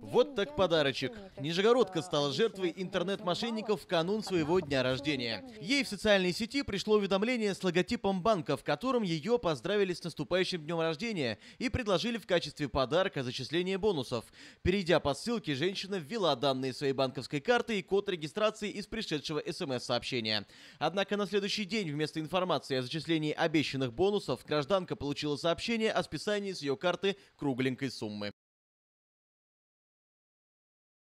Вот так подарочек. Нижегородка стала жертвой интернет-мошенников в канун своего дня рождения. Ей в социальной сети пришло уведомление с логотипом банка, в котором ее поздравили с наступающим днем рождения и предложили в качестве подарка зачисление бонусов. Перейдя по ссылке, женщина ввела данные своей банковской карты и код регистрации из пришедшего смс-сообщения. Однако на следующий день вместо информации о зачислении обещанных бонусов гражданка получила сообщение о списании с ее карты кругленькой суммы.